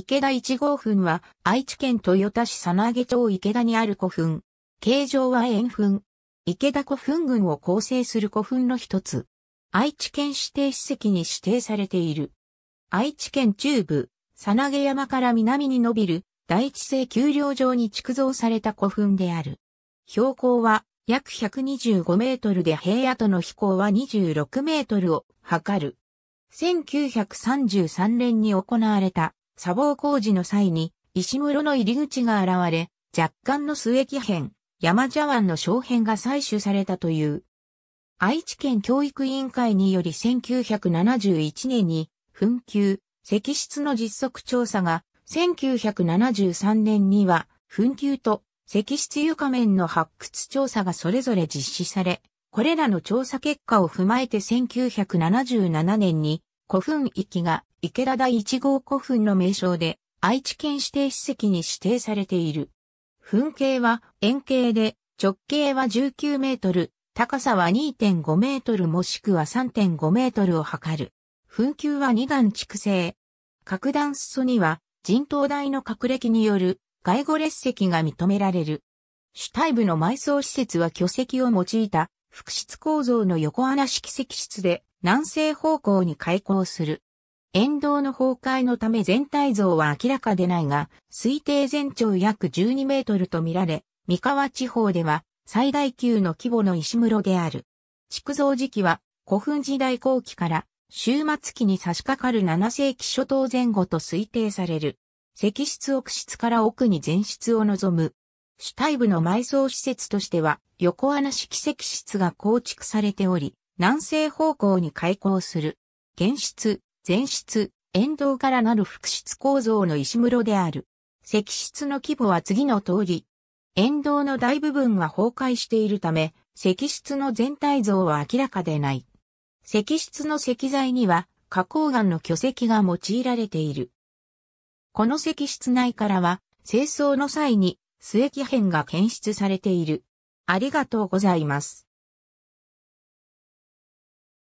池田1号墳は愛知県豊田市佐上町池田にある古墳。形状は円墳。池田古墳群を構成する古墳の一つ。愛知県指定史跡に指定されている。愛知県中部、佐上山から南に伸びる第一性丘陵上に築造された古墳である。標高は約125メートルで平野との飛行は26メートルを測る。1933年に行われた砂防工事の際に、石室の入り口が現れ、若干の末期編、山茶湾の小編が採取されたという。愛知県教育委員会により1971年に、紛糾、石室の実測調査が、1973年には、紛糾と石室床面の発掘調査がそれぞれ実施され、これらの調査結果を踏まえて1977年に古墳域が池田第一号古墳の名称で愛知県指定史跡に指定されている。墳形は円形で直径は19メートル、高さは2.5メートルもしくは3.5メートルを測る。墳丘は2段築成。各段裾には人頭台の隠れ木による外語列石が認められる。主体部の埋葬施設は巨石を用いた複質構造の横穴式石室で南西方向に開港する。沿道の崩壊のため全体像は明らかでないが、推定全長約12メートルとみられ、三河地方では最大級の規模の石室である。築造時期は古墳時代後期から終末期に差し掛かる7世紀初頭前後と推定される。石室奥室から奥に全室を望む。主体部の埋葬施設としては横穴式石室が構築されており、南西方向に開口する。原室、前室、沿道からなる複質構造の石室である。石室の規模は次の通り。沿道の大部分は崩壊しているため、石室の全体像は明らかでない。石室の石材には、花崗岩の巨石が用いられている。この石室内からは、清掃の際に、末木片が検出されている。ありがとうございます。